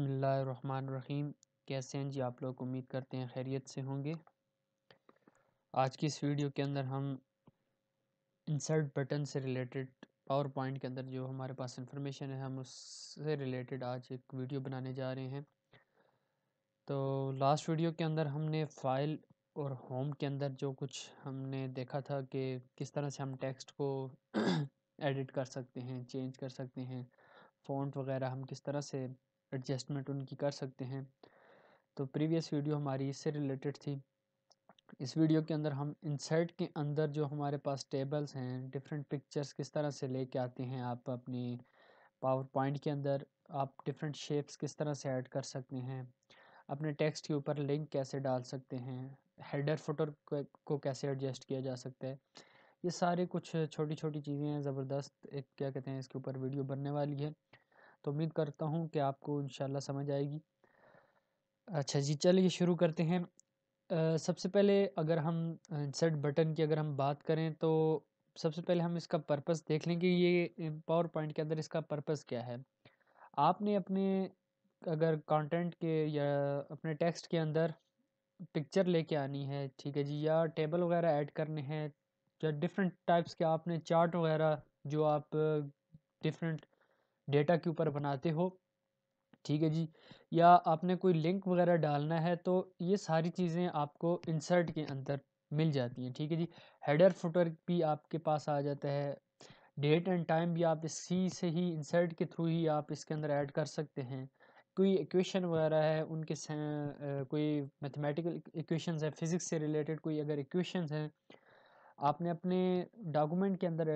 बसमीम कैसे हैं जी आप लोग उम्मीद करते हैं खैरियत से होंगे आज की इस वीडियो के अंदर हम इंसर्ट बटन से रिलेटेड पावर पॉइंट के अंदर जो हमारे पास इंफॉर्मेशन है हम उससे रिलेटेड आज एक वीडियो बनाने जा रहे हैं तो लास्ट वीडियो के अंदर हमने फाइल और होम के अंदर जो कुछ हमने देखा था कि किस तरह से हम टेक्स्ट को एडिट कर सकते हैं चेंज कर सकते हैं फ़ॉन्ट वगैरह हम किस तरह से एडजस्टमेंट उनकी कर सकते हैं तो प्रीवियस वीडियो हमारी इससे रिलेटेड थी इस वीडियो के अंदर हम इंसर्ट के अंदर जो हमारे पास टेबल्स हैं डिफरेंट पिक्चर्स किस तरह से लेके आते हैं आप अपनी पावर पॉइंट के अंदर आप डिफरेंट शेप्स किस तरह से ऐड कर सकते हैं अपने टेक्स्ट के ऊपर लिंक कैसे डाल सकते हैं हेडर फोटर को कैसे एडजस्ट किया जा सकता है ये सारे कुछ छोटी छोटी चीज़ें हैं ज़बरदस्त एक क्या कहते हैं इसके ऊपर वीडियो बनने वाली है तो उम्मीद करता हूँ कि आपको इन समझ आएगी अच्छा जी चलिए शुरू करते हैं आ, सबसे पहले अगर हम इंसर्ट बटन की अगर हम बात करें तो सबसे पहले हम इसका पर्पस देख लें कि ये पावर पॉइंट के अंदर इसका पर्पस क्या है आपने अपने अगर कंटेंट के या अपने टेक्स्ट के अंदर पिक्चर लेके आनी है ठीक है जी या टेबल वगैरह ऐड करने हैं या डिफरेंट टाइप्स के आपने चार्ट वगैरह जो आप डिफरेंट डेटा के ऊपर बनाते हो ठीक है जी या आपने कोई लिंक वगैरह डालना है तो ये सारी चीज़ें आपको इंसर्ट के अंदर मिल जाती हैं ठीक है जी हेडर फुटर भी आपके पास आ जाता है डेट एंड टाइम भी आप इसी से ही इंसर्ट के थ्रू ही आप इसके अंदर ऐड कर सकते हैं कोई इक्वेशन वगैरह है उनके आ, कोई मैथमेटिकल इक्वेशन है फिज़िक्स से रिलेटेड कोई अगर इक्वेशन हैं आपने अपने डॉक्यूमेंट के अंदर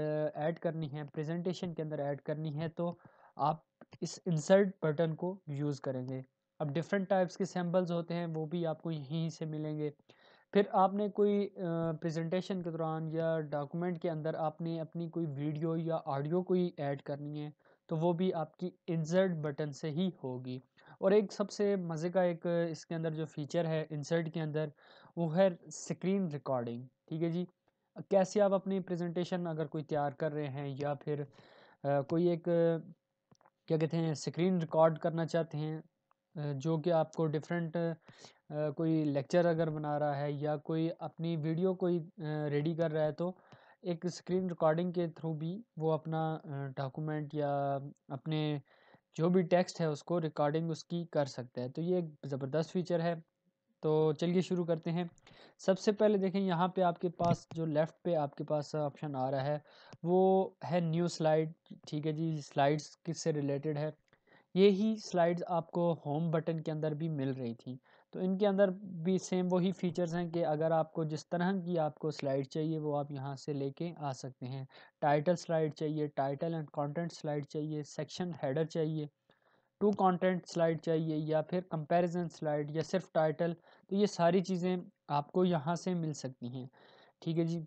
ऐड करनी है प्रेजेंटेशन के अंदर ऐड करनी है तो आप इस इंसर्ट बटन को यूज़ करेंगे अब डिफरेंट टाइप्स के सैम्पल्स होते हैं वो भी आपको यहीं से मिलेंगे फिर आपने कोई प्रेजेंटेशन के दौरान या डॉक्यूमेंट के अंदर आपने अपनी कोई वीडियो या ऑडियो कोई ऐड करनी है तो वो भी आपकी इंसर्ट बटन से ही होगी और एक सबसे मज़े का एक इसके अंदर जो फीचर है इंसर्ट के अंदर वो है स्क्रीन रिकॉर्डिंग ठीक है जी कैसे आप अपनी प्रेजेंटेशन अगर कोई तैयार कर रहे हैं या फिर आ, कोई एक क्या कहते हैं स्क्रीन रिकॉर्ड करना चाहते हैं जो कि आपको डिफरेंट कोई लेक्चर अगर बना रहा है या कोई अपनी वीडियो कोई रेडी कर रहा है तो एक स्क्रीन रिकॉर्डिंग के थ्रू भी वो अपना डॉक्यूमेंट या अपने जो भी टेक्स्ट है उसको रिकॉर्डिंग उसकी कर सकता है तो ये एक ज़बरदस्त फीचर है तो चलिए शुरू करते हैं सबसे पहले देखें यहाँ पे आपके पास जो लेफ़्ट पे आपके पास ऑप्शन आ रहा है वो है न्यू स्लाइड ठीक है जी स्लाइड्स किससे रिलेटेड है ये ही स्लाइड्स आपको होम बटन के अंदर भी मिल रही थी तो इनके अंदर भी सेम वही फीचर्स हैं कि अगर आपको जिस तरह की आपको स्लाइड चाहिए वो आप यहाँ से लेके आ सकते हैं टाइटल स्लाइड चाहिए टाइटल एंड कंटेंट स्लाइड चाहिए सेक्शन हेडर चाहिए टू कंटेंट स्लाइड चाहिए या फिर कंपैरिजन स्लाइड या सिर्फ टाइटल तो ये सारी चीज़ें आपको यहाँ से मिल सकती हैं ठीक है जी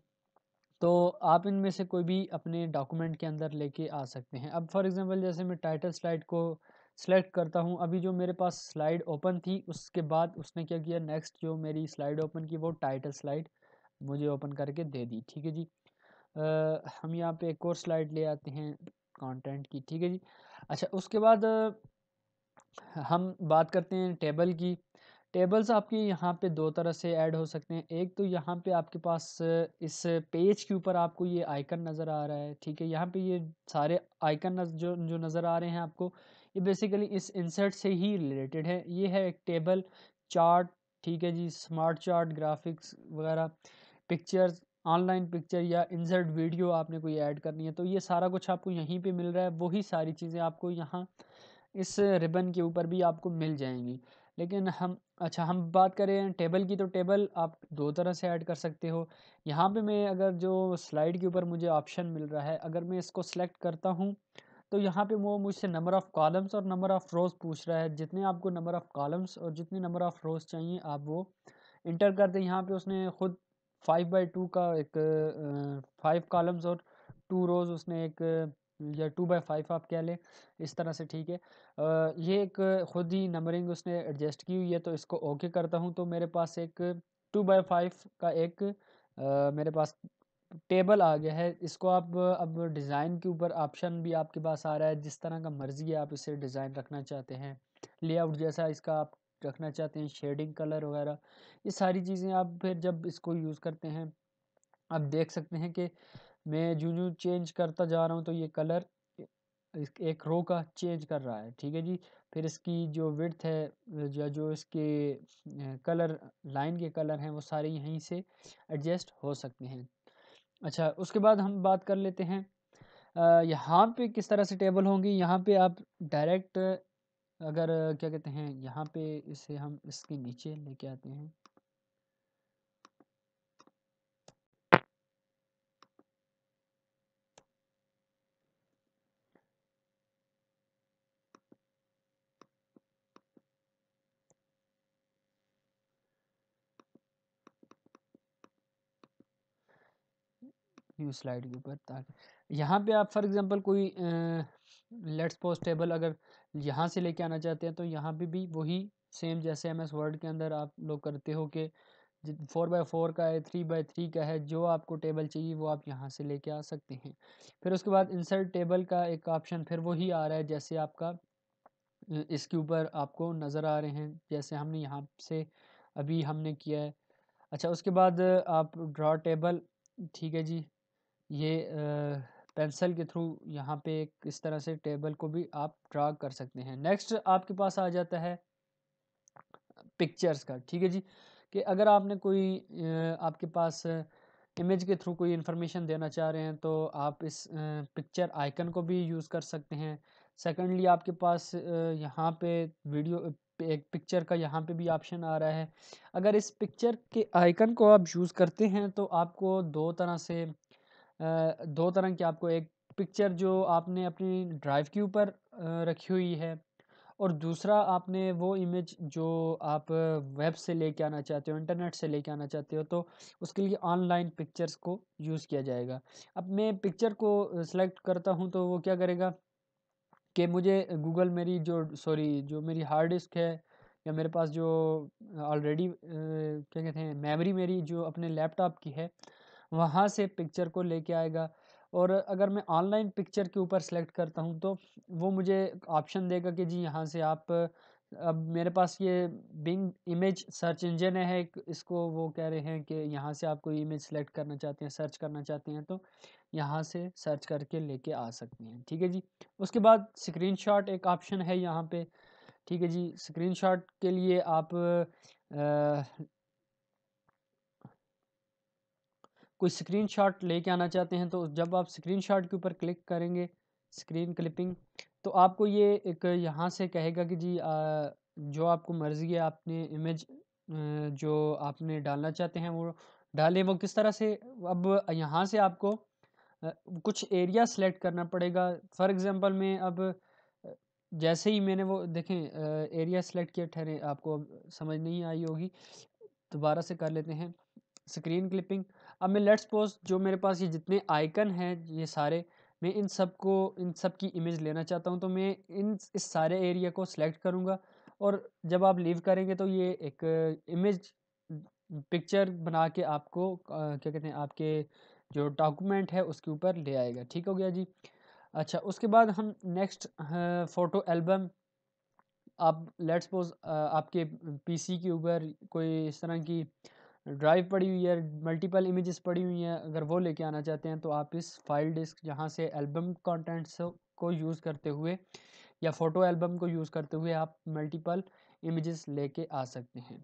तो आप इनमें से कोई भी अपने डॉक्यूमेंट के अंदर लेके आ सकते हैं अब फॉर एग्जांपल जैसे मैं टाइटल स्लाइड को सेलेक्ट करता हूँ अभी जो मेरे पास स्लाइड ओपन थी उसके बाद उसने क्या किया नेक्स्ट जो मेरी स्लाइड ओपन की वो टाइटल स्लाइड मुझे ओपन करके दे दी ठीक है जी आ, हम यहाँ पे एक और स्लाइड ले आते हैं कंटेंट की ठीक है जी अच्छा उसके बाद हम बात करते हैं टेबल की टेबल्स आपके यहाँ पे दो तरह से ऐड हो सकते हैं एक तो यहाँ पे आपके पास इस पेज के ऊपर आपको ये आइकन नज़र आ रहा है ठीक है यहाँ पे ये सारे आइकन जो जो नज़र आ रहे हैं आपको ये बेसिकली इस इंसर्ट से ही रिलेटेड है ये है एक टेबल चार्ट ठीक है जी स्मार्ट चार्ट ग्राफिक्स वगैरह पिक्चर्स ऑनलाइन पिक्चर या इंसर्ट वीडियो आपने कोई ऐड करनी है तो ये सारा कुछ आपको यहीं पर मिल रहा है वही सारी चीज़ें आपको यहाँ इस रिबन के ऊपर भी आपको मिल जाएंगी लेकिन हम अच्छा हम बात करें टेबल की तो टेबल आप दो तरह से ऐड कर सकते हो यहाँ पे मैं अगर जो स्लाइड के ऊपर मुझे ऑप्शन मिल रहा है अगर मैं इसको सेलेक्ट करता हूँ तो यहाँ पे वो मुझसे नंबर ऑफ़ कॉलम्स और नंबर ऑफ़ रोज़ पूछ रहा है जितने आपको नंबर ऑफ़ कॉलम्स और जितने नंबर ऑफ़ रोज़ चाहिए आप वो इंटर कर दें यहाँ पर उसने खुद फाइव बाई टू का एक फाइव कॉलम्स और टू रोज़ उसने एक या टू बाई फाइव आप कह लें इस तरह से ठीक है ये एक ख़ुद ही नंबरिंग उसने एडजस्ट की हुई है तो इसको ओके करता हूँ तो मेरे पास एक टू बाई फाइव का एक आ, मेरे पास टेबल आ गया है इसको आप अब डिज़ाइन के ऊपर ऑप्शन भी आपके पास आ रहा है जिस तरह का मर्ज़ी है आप इसे डिज़ाइन रखना चाहते हैं लेआउट जैसा इसका आप रखना चाहते हैं शेडिंग कलर वगैरह ये सारी चीज़ें आप फिर जब इसको यूज़ करते हैं आप देख सकते हैं कि मैं जूँ जो चेंज करता जा रहा हूँ तो ये कलर एक रो का चेंज कर रहा है ठीक है जी फिर इसकी जो विड्थ है या जो इसके कलर लाइन के कलर हैं वो सारे यहीं से एडजस्ट हो सकते हैं अच्छा उसके बाद हम बात कर लेते हैं यहाँ पे किस तरह से टेबल होंगी यहाँ पे आप डायरेक्ट अगर क्या कहते हैं यहाँ पे इसे हम इसके नीचे लेके आते हैं न्यू स्लाइड के ऊपर ताकि यहाँ पे आप फॉर एग्जांपल कोई लेट्स पोस्ट टेबल अगर यहाँ से लेके आना चाहते हैं तो यहाँ पे भी वही सेम जैसे एम एस वर्ड के अंदर आप लोग करते हो कि फोर बाय फोर का है थ्री बाय थ्री का है जो आपको टेबल चाहिए वो आप यहाँ से लेके आ सकते हैं फिर उसके बाद इंसर्ट टेबल का एक ऑप्शन फिर वही आ रहा है जैसे आपका इसके ऊपर आपको नज़र आ रहे हैं जैसे हमने यहाँ से अभी हमने किया है अच्छा उसके बाद आप ड्रॉ टेबल ठीक है जी ये पेंसिल के थ्रू यहाँ पे एक इस तरह से टेबल को भी आप ड्रा कर सकते हैं नेक्स्ट आपके पास आ जाता है पिक्चर्स का ठीक है जी कि अगर आपने कोई आपके पास इमेज के थ्रू कोई इन्फॉर्मेशन देना चाह रहे हैं तो आप इस पिक्चर आइकन को भी यूज़ कर सकते हैं सेकेंडली आपके पास यहाँ पे वीडियो एक पिक्चर का यहाँ पे भी ऑप्शन आ रहा है अगर इस पिक्चर के आइकन को आप यूज़ करते हैं तो आपको दो तरह से दो तरह की आपको एक पिक्चर जो आपने अपनी ड्राइव के ऊपर रखी हुई है और दूसरा आपने वो इमेज जो आप वेब से लेके आना चाहते हो इंटरनेट से लेके आना चाहते हो तो उसके लिए ऑनलाइन पिक्चर्स को यूज़ किया जाएगा अब मैं पिक्चर को सिलेक्ट करता हूँ तो वो क्या करेगा कि मुझे गूगल मेरी जो सॉरी जो मेरी हार्ड डिस्क है या मेरे पास जो ऑलरेडी क्या कहते हैं मेमोरी मेरी जो अपने लैपटॉप की है वहाँ से पिक्चर को लेके आएगा और अगर मैं ऑनलाइन पिक्चर के ऊपर सेलेक्ट करता हूँ तो वो मुझे ऑप्शन देगा कि जी यहाँ से आप अब मेरे पास ये बिंग इमेज सर्च इंजन है एक इसको वो कह रहे हैं कि यहाँ से आप कोई इमेज सेलेक्ट करना चाहते हैं सर्च करना चाहते हैं तो यहाँ से सर्च करके लेके आ सकते हैं ठीक है जी उसके बाद शॉट एक ऑप्शन है यहाँ पे ठीक है जी स्क्रीनशॉट के लिए आप कोई स्क्रीन ले लेके आना चाहते हैं तो जब आप स्क्रीन शॉट के ऊपर क्लिक करेंगे स्क्रीन क्लिपिंग तो आपको ये एक यहाँ से कहेगा कि जी आ, जो आपको मर्ज़ी है आपने इमेज जो आपने डालना चाहते हैं वो डालें वो किस तरह से अब यहाँ से आपको कुछ एरिया सेलेक्ट करना पड़ेगा फॉर एग्ज़ाम्पल मैं अब जैसे ही मैंने वो देखें एरिया सेलेक्ट किया ठहरे आपको समझ नहीं आई होगी दोबारा से कर लेते हैं स्क्रीन क्लिपिंग अब मैं लेट्स पोज जो मेरे पास ये जितने आइकन हैं ये सारे मैं इन सब को इन सब की इमेज लेना चाहता हूँ तो मैं इन इस सारे एरिया को सिलेक्ट करूँगा और जब आप लीव करेंगे तो ये एक इमेज पिक्चर बना के आपको क्या कहते हैं आपके जो डॉक्यूमेंट है उसके ऊपर ले आएगा ठीक हो गया जी अच्छा उसके बाद हम नेक्स्ट फ़ोटो एल्बम आप लेट्स पोज आपके पीसी के ऊपर कोई इस तरह की ड्राइव पड़ी हुई है मल्टीपल इमेजेस पड़ी हुई हैं अगर वो लेके आना चाहते हैं तो आप इस फाइल डिस्क यहाँ से एल्बम कॉन्टेंट्स को यूज़ करते हुए या फ़ोटो एल्बम को यूज़ करते हुए आप मल्टीपल इमेजेस लेके आ सकते हैं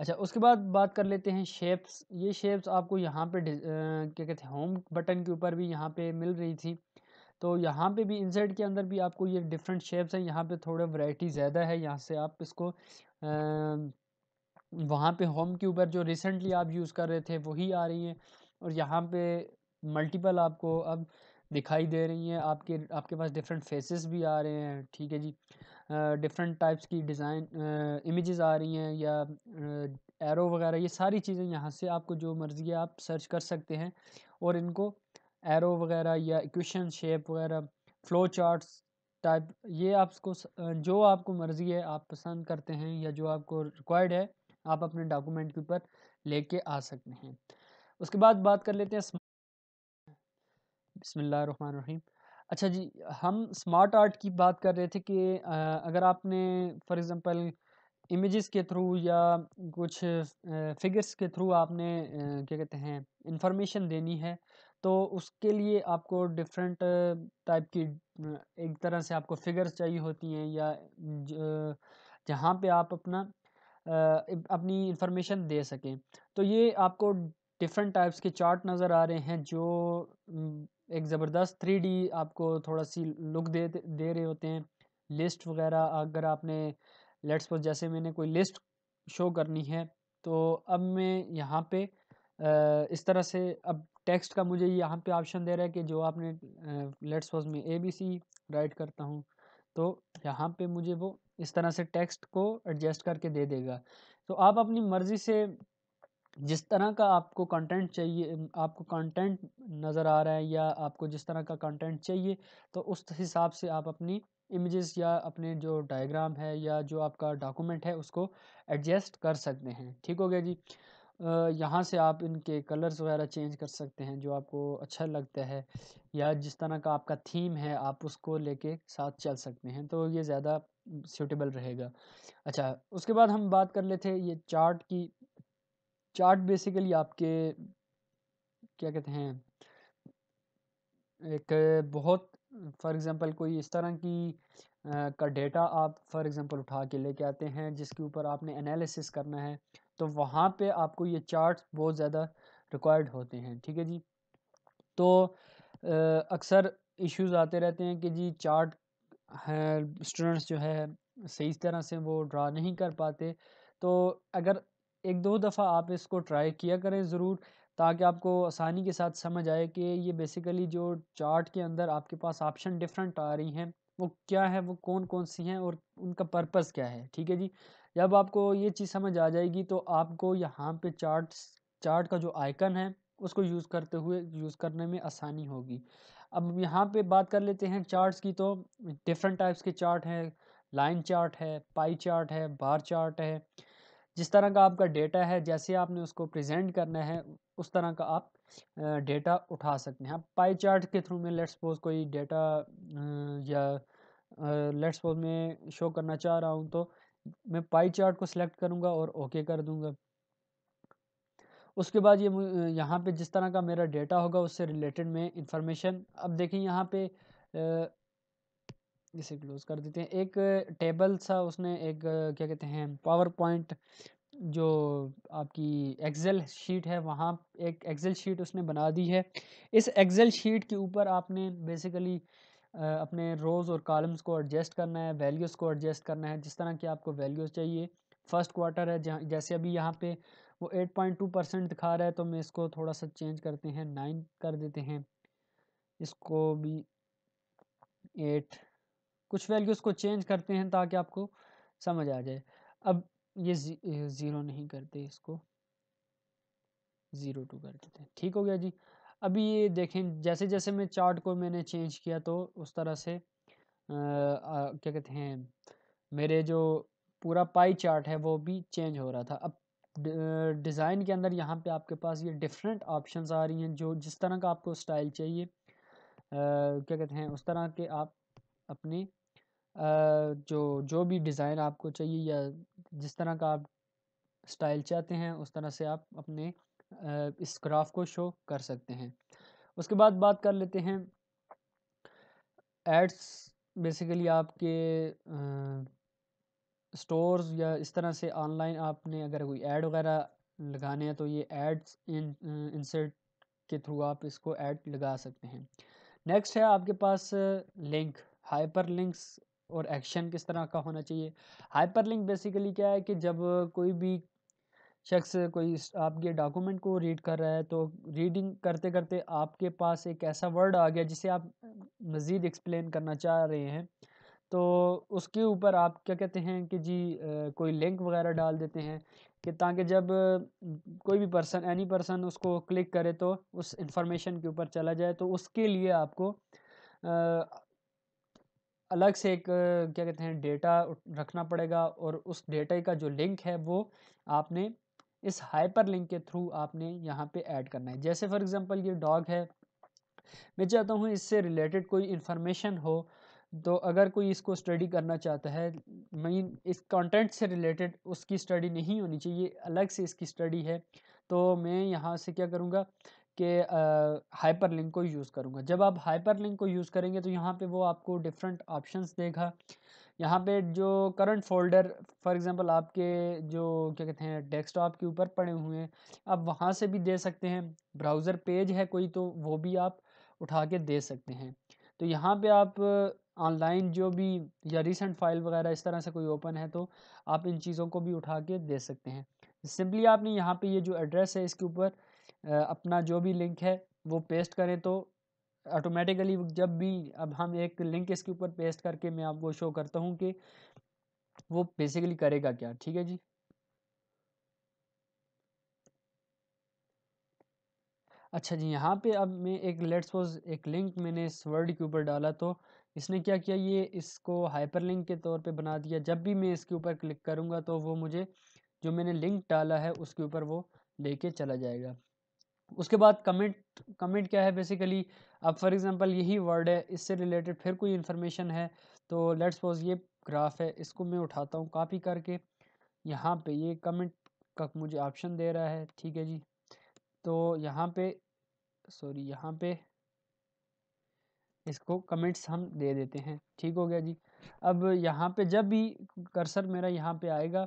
अच्छा उसके बाद बात कर लेते हैं शेप्स ये शेप्स आपको यहाँ पे क्या कहते हैं होम बटन के ऊपर भी यहाँ पे मिल रही थी तो यहाँ पे भी इंसर्ट के अंदर भी आपको ये डिफरेंट शेप्स हैं यहाँ पे थोड़ा वैरायटी ज़्यादा है यहाँ से आप इसको आ, वहाँ पे होम के ऊपर जो रिसेंटली आप यूज़ कर रहे थे वही आ रही हैं और यहाँ पे मल्टीपल आपको अब दिखाई दे रही हैं आपके आपके पास डिफरेंट फेसेस भी आ रहे हैं ठीक है जी डिफरेंट टाइप्स की डिज़ाइन इमेजेस आ रही हैं या एरो वगैरह ये सारी चीज़ें यहाँ से आपको जो मर्ज़ी है आप सर्च कर सकते हैं और इनको एरो वगैरह या इक्वेशन शेप वगैरह फ्लो चार्ट्स टाइप ये आपको जो आपको मर्ज़ी है आप पसंद करते हैं या जो आपको रिक्वायर्ड है आप अपने डॉक्यूमेंट के ऊपर लेके आ सकते हैं उसके बाद बात कर लेते हैं बसमीम अच्छा जी हम स्मार्ट आर्ट की बात कर रहे थे कि अगर आपने फॉर एग्ज़ाम्पल इमेजेस के थ्रू या कुछ फिगर्स के थ्रू आपने क्या कहते हैं इंफॉर्मेशन देनी है तो उसके लिए आपको डिफरेंट टाइप की एक तरह से आपको फिगर्स चाहिए होती हैं या जहाँ पे आप अपना अपनी इंफॉर्मेशन दे सकें तो ये आपको डिफरेंट टाइप्स के चार्ट नज़र आ रहे हैं जो एक ज़बरदस्त थ्री आपको थोड़ा सी लुक दे दे रहे होते हैं लिस्ट वगैरह अगर आपने लेट्स पर जैसे मैंने कोई लिस्ट शो करनी है तो अब मैं यहाँ पे इस तरह से अब टेक्स्ट का मुझे यहाँ पे ऑप्शन दे रहा है कि जो आपने लेट्स सपोज में ए बी सी राइट करता हूँ तो यहाँ पे मुझे वो इस तरह से टेक्स्ट को एडजस्ट करके दे देगा तो आप अपनी मर्ज़ी से जिस तरह का आपको कंटेंट चाहिए आपको कंटेंट नज़र आ रहा है या आपको जिस तरह का कंटेंट चाहिए तो उस हिसाब से आप अपनी इमेजेस या अपने जो डायग्राम है या जो आपका डॉक्यूमेंट है उसको एडजस्ट कर सकते हैं ठीक हो गया जी यहाँ से आप इनके कलर्स वगैरह चेंज कर सकते हैं जो आपको अच्छा लगता है या जिस तरह का आपका थीम है आप उसको लेके साथ चल सकते हैं तो ये ज़्यादा सूटेबल रहेगा अच्छा उसके बाद हम बात कर लेते हैं ये चार्ट की चार्ट बेसिकली आपके क्या कहते हैं एक बहुत फॉर एग्ज़ाम्पल कोई इस तरह की आ, का डेटा आप फॉर एग्ज़ाम्पल उठा के लेके आते हैं जिसके ऊपर आपने एनालिसिस करना है तो वहाँ पे आपको ये चार्ट्स बहुत ज़्यादा रिक्वायर्ड होते हैं ठीक है जी तो अक्सर इश्यूज आते रहते हैं कि जी चार्ट स्टूडेंट्स जो है सही तरह से वो ड्रा नहीं कर पाते तो अगर एक दो दफ़ा आप इसको ट्राई किया करें ज़रूर ताकि आपको आसानी के साथ समझ आए कि ये बेसिकली जो चार्ट के अंदर आपके पास ऑप्शन डिफरेंट आ रही हैं वो क्या है वो कौन कौन सी हैं और उनका पर्पस क्या है ठीक है जी जब आपको ये चीज़ समझ आ जाएगी तो आपको यहाँ पे चार्ट चार्ट का जो आइकन है उसको यूज़ करते हुए यूज़ करने में आसानी होगी अब यहाँ पे बात कर लेते हैं चार्ट्स की तो डिफरेंट टाइप्स के चार्ट हैं लाइन चार्ट है पाई चार्ट है बार चार्ट है जिस तरह का आपका डेटा है जैसे आपने उसको प्रेजेंट करना है उस तरह का आप डेटा उठा सकते हैं आप पाई चार्ट के थ्रू में लेट्स सपोज कोई डेटा या लेट्स सपोज में शो करना चाह रहा हूँ तो मैं पाई चार्ट को सिलेक्ट करूंगा और ओके कर दूंगा उसके बाद ये यहाँ पे जिस तरह का मेरा डेटा होगा उससे रिलेटेड में इंफॉर्मेशन अब देखें यहाँ पे इसे क्लोज कर देते हैं एक टेबल सा उसने एक क्या कहते हैं पावर पॉइंट जो आपकी एक्सेल शीट है वहाँ एक एक्सेल शीट उसने बना दी है इस एक्सेल शीट के ऊपर आपने बेसिकली अपने रोज़ और कॉलम्स को एडजस्ट करना है वैल्यूज़ को एडजस्ट करना है जिस तरह की आपको वैल्यूज़ चाहिए फर्स्ट क्वार्टर है जहाँ जैसे अभी यहाँ पे वो 8.2 परसेंट दिखा रहा है तो मैं इसको थोड़ा सा चेंज करते हैं नाइन कर देते हैं इसको भी एट कुछ वैल्यूज़ को चेंज करते हैं ताकि आपको समझ आ जाए अब ये ज़ीरो नहीं करते इसको ज़ीरो टू कर देते हैं ठीक हो गया जी अभी ये देखें जैसे जैसे मैं चार्ट को मैंने चेंज किया तो उस तरह से आ, आ, क्या कहते हैं मेरे जो पूरा पाई चार्ट है वो भी चेंज हो रहा था अब डिज़ाइन के अंदर यहाँ पे आपके पास ये डिफरेंट ऑप्शंस आ रही हैं जो जिस तरह का आपको स्टाइल चाहिए आ, क्या कहते हैं उस तरह के आप अपने आ, जो जो भी डिज़ाइन आपको चाहिए या जिस तरह का आप स्टाइल चाहते हैं उस तरह से आप अपने इस ग्राफ को शो कर सकते हैं उसके बाद बात कर लेते हैं एड्स बेसिकली आपके स्टोर्स या इस तरह से ऑनलाइन आपने अगर कोई ऐड वगैरह लगाने हैं तो ये एड्स इन इंसर्ट के थ्रू आप इसको ऐड लगा सकते हैं नेक्स्ट है आपके पास लिंक हाइपर लिंक्स और एक्शन किस तरह का होना चाहिए हाइपर लिंक बेसिकली क्या है कि जब कोई भी शख्स कोई आपके डॉक्यूमेंट को रीड कर रहा है तो रीडिंग करते करते आपके पास एक ऐसा वर्ड आ गया जिसे आप मज़ीद एक्सप्लेन करना चाह रहे हैं तो उसके ऊपर आप क्या कहते हैं कि जी कोई लिंक वगैरह डाल देते हैं कि ताकि जब कोई भी पर्सन एनी पर्सन उसको क्लिक करे तो उस इंफॉर्मेशन के ऊपर चला जाए तो उसके लिए आपको अलग से एक क्या कहते हैं डेटा रखना पड़ेगा और उस डेटा का जो लिंक है वो आपने इस हाइपर लिंक के थ्रू आपने यहाँ पे ऐड करना है जैसे फॉर एग्जांपल ये डॉग है मैं चाहता हूँ इससे रिलेटेड कोई इन्फॉर्मेशन हो तो अगर कोई इसको स्टडी करना चाहता है मीन इस कंटेंट से रिलेटेड उसकी स्टडी नहीं होनी चाहिए अलग से इसकी स्टडी है तो मैं यहाँ से क्या करूँगा कि हाइपर लिंक को यूज़ करूँगा जब आप हाइपर लिंक को यूज़ करेंगे तो यहाँ पे वो आपको डिफरेंट ऑप्शंस देगा यहाँ पे जो करंट फ़ोल्डर फ़ॉर एग्ज़ाम्पल आपके जो क्या कहते हैं डेस्कटॉप के ऊपर पड़े हुए हैं आप वहाँ से भी दे सकते हैं ब्राउज़र पेज है कोई तो वो भी आप उठा के दे सकते हैं तो यहाँ पे आप ऑनलाइन जो भी या रिसेंट फाइल वगैरह इस तरह से कोई ओपन है तो आप इन चीज़ों को भी उठा के दे सकते हैं सिंपली आपने यहाँ पर ये जो एड्रेस है इसके ऊपर अपना जो भी लिंक है वो पेस्ट करें तो ऑटोमेटिकली जब भी अब हम एक लिंक इसके ऊपर पेस्ट करके मैं आपको शो करता हूँ कि वो बेसिकली करेगा क्या ठीक है जी अच्छा जी यहाँ पे अब मैं एक लेट्स सपोज एक लिंक मैंने इस वर्ड के ऊपर डाला तो इसने क्या किया ये इसको हाइपर लिंक के तौर पे बना दिया जब भी मैं इसके ऊपर क्लिक करूँगा तो वो मुझे जो मैंने लिंक डाला है उसके ऊपर वो लेके चला जाएगा उसके बाद कमेंट कमेंट क्या है बेसिकली अब फॉर एग्ज़ाम्पल यही वर्ड है इससे रिलेटेड फिर कोई इन्फॉर्मेशन है तो लेट्स सपोज ये ग्राफ है इसको मैं उठाता हूँ कापी करके यहाँ पे ये कमेंट का मुझे ऑप्शन दे रहा है ठीक है जी तो यहाँ पे सॉरी यहाँ पे इसको कमेंट्स हम दे देते हैं ठीक हो गया जी अब यहाँ पे जब भी कर्सर मेरा यहाँ पे आएगा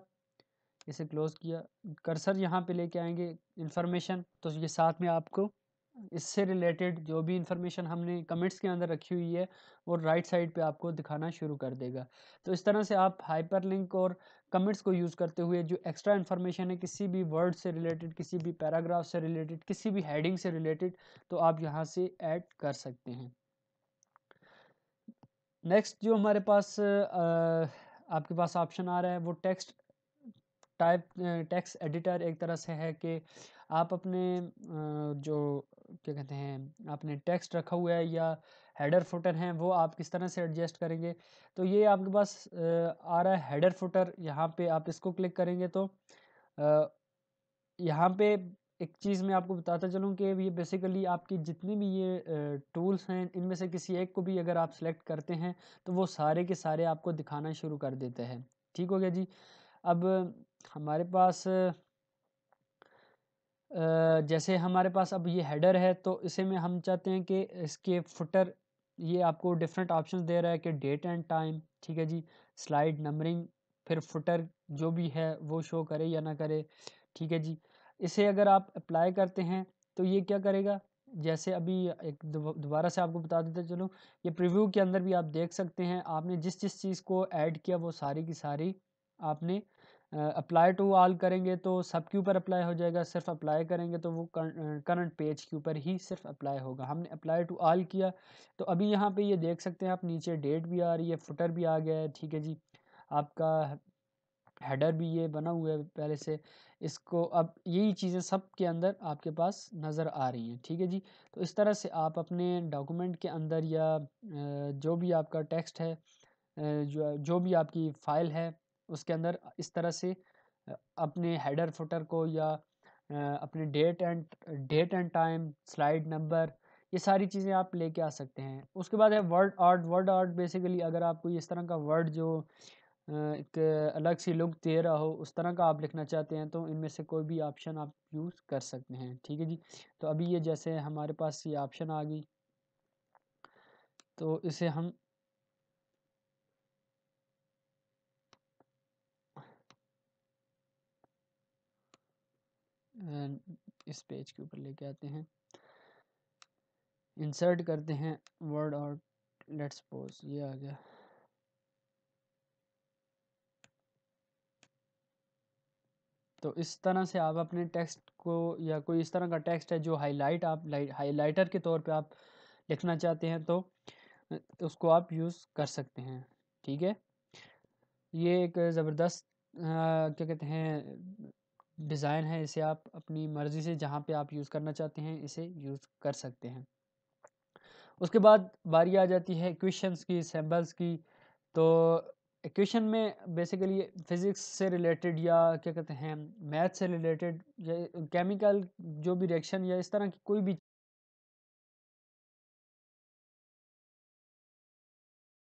इसे क्लोज़ किया कर्सर यहाँ पे लेके आएंगे इन्फॉर्मेशन तो ये साथ में आपको इससे रिलेटेड जो भी इंफॉर्मेशन हमने कमेंट्स के अंदर रखी हुई है वो राइट साइड पे आपको दिखाना शुरू कर देगा तो इस तरह से आप हाइपरलिंक और कमेंट्स को यूज़ करते हुए जो एक्स्ट्रा इन्फॉर्मेशन है किसी भी वर्ड से रिलेटेड किसी भी पैराग्राफ से रिलेटेड किसी भी हेडिंग से रिलेटेड तो आप यहाँ से ऐड कर सकते हैं नेक्स्ट जो हमारे पास आपके पास ऑप्शन आ रहा है वो टेक्स्ट टाइप टेक्स्ट एडिटर एक तरह से है कि आप अपने जो क्या कहते हैं आपने टेक्स्ट रखा हुआ है या हेडर फुटर हैं वो आप किस तरह से एडजस्ट करेंगे तो ये आपके पास आ रहा है हेडर फुटर यहाँ पे आप इसको क्लिक करेंगे तो यहाँ पे एक चीज़ मैं आपको बताता चलूँ कि ये बेसिकली आपकी जितनी भी ये टूल्स हैं इनमें से किसी एक को भी अगर आप सेलेक्ट करते हैं तो वो सारे के सारे आपको दिखाना शुरू कर देते हैं ठीक हो गया जी अब हमारे पास जैसे हमारे पास अब ये हेडर है तो इसे में हम चाहते हैं कि इसके फुटर ये आपको डिफरेंट ऑप्शन दे रहा है कि डेट एंड टाइम ठीक है जी स्लाइड नंबरिंग फिर फुटर जो भी है वो शो करे या ना करे ठीक है जी इसे अगर आप अप्लाई करते हैं तो ये क्या करेगा जैसे अभी एक दोबारा से आपको बता देते चलो ये प्रीव्यू के अंदर भी आप देख सकते हैं आपने जिस जिस चीज़ को ऐड किया वो सारी की सारी आपने अप्लाई टू ऑल करेंगे तो सबके ऊपर अप्लाई हो जाएगा सिर्फ अप्लाई करेंगे तो वो करंट पेज के ऊपर ही सिर्फ अप्लाई होगा हमने अप्लाई टू ऑल किया तो अभी यहाँ पे ये देख सकते हैं आप नीचे डेट भी आ रही है फुटर भी आ गया है ठीक है जी आपका हेडर भी ये बना हुआ है पहले से इसको अब यही चीज़ें सब के अंदर आपके पास नज़र आ रही हैं ठीक है जी तो इस तरह से आप अपने डॉक्यूमेंट के अंदर या जो भी आपका टेक्स्ट है जो जो भी आपकी फ़ाइल है उसके अंदर इस तरह से अपने हेडर फुटर को या अपने date and date and time slide number ये सारी चीज़ें आप लेके आ सकते हैं उसके बाद है word art word art basically अगर आपको इस तरह का वर्ड जो एक अलग सी लुक दे रहा हो उस तरह का आप लिखना चाहते हैं तो इनमें से कोई भी ऑप्शन आप यूज़ कर सकते हैं ठीक है जी तो अभी ये जैसे हमारे पास ये ऑप्शन आ गई तो इसे हम इस पेज के ऊपर लेके आते हैं इंसर्ट करते हैं वर्ड और लेट्स पोज ये आ गया तो इस तरह से आप अपने टेक्स्ट को या कोई इस तरह का टेक्स्ट है जो हाईलाइट आप हाईलाइटर के तौर पे आप लिखना चाहते हैं तो, तो उसको आप यूज़ कर सकते हैं ठीक है ये एक ज़बरदस्त क्या कहते हैं डिज़ाइन है इसे आप अपनी मर्ज़ी से जहाँ पे आप यूज़ करना चाहते हैं इसे यूज़ कर सकते हैं उसके बाद बारी आ जाती है इक्वेशन की सैम्पल्स की तो इक्वेशन में बेसिकली फिज़िक्स से रिलेटेड या क्या कहते हैं मैथ से रिलेटेड या केमिकल जो भी रिएक्शन या इस तरह की कोई भी